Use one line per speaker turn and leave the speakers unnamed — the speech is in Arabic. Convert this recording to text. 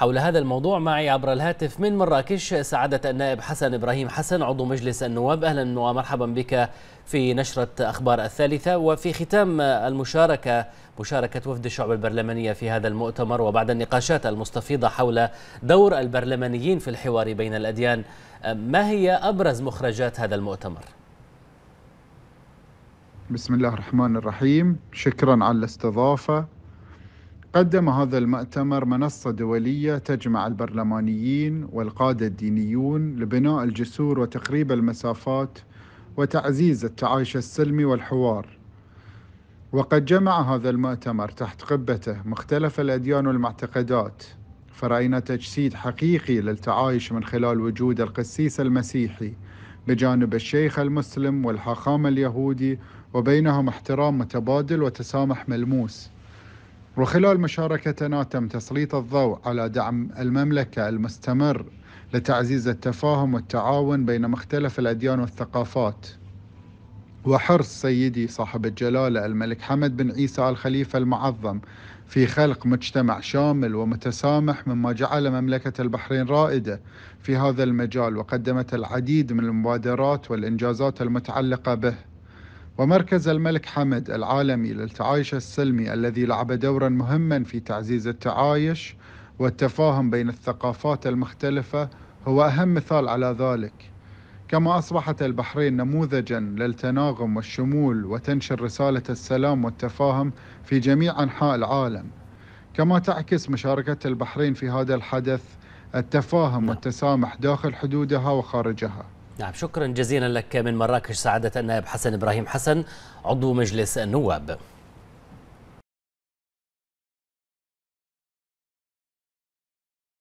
حول هذا الموضوع معي عبر الهاتف من مراكش سعادة النائب حسن إبراهيم حسن عضو مجلس النواب أهلا ومرحبا بك في نشرة أخبار الثالثة وفي ختام المشاركة مشاركة وفد الشعب البرلمانية في هذا المؤتمر وبعد النقاشات المستفيضة حول دور البرلمانيين في الحوار بين الأديان ما هي أبرز مخرجات هذا المؤتمر؟
بسم الله الرحمن الرحيم شكرا على الاستضافة قدم هذا المؤتمر منصة دولية تجمع البرلمانيين والقادة الدينيون لبناء الجسور وتقريب المسافات وتعزيز التعايش السلمي والحوار. وقد جمع هذا المؤتمر تحت قبته مختلف الأديان والمعتقدات، فرأينا تجسيد حقيقي للتعايش من خلال وجود القسيس المسيحي بجانب الشيخ المسلم والحاخام اليهودي وبينهم احترام متبادل وتسامح ملموس. وخلال مشاركتنا تم تسليط الضوء على دعم المملكة المستمر لتعزيز التفاهم والتعاون بين مختلف الأديان والثقافات وحرص سيدي صاحب الجلالة الملك حمد بن عيسى الخليفة المعظم في خلق مجتمع شامل ومتسامح مما جعل مملكة البحرين رائدة في هذا المجال وقدمت العديد من المبادرات والإنجازات المتعلقة به ومركز الملك حمد العالمي للتعايش السلمي الذي لعب دورا مهما في تعزيز التعايش والتفاهم بين الثقافات المختلفة هو أهم مثال على ذلك كما أصبحت البحرين نموذجا للتناغم والشمول وتنشر رسالة السلام والتفاهم في جميع أنحاء العالم كما تعكس مشاركة البحرين في هذا الحدث التفاهم والتسامح داخل حدودها وخارجها نعم
شكرا جزيلا لك من مراكش سعادة النائب حسن إبراهيم حسن عضو مجلس النواب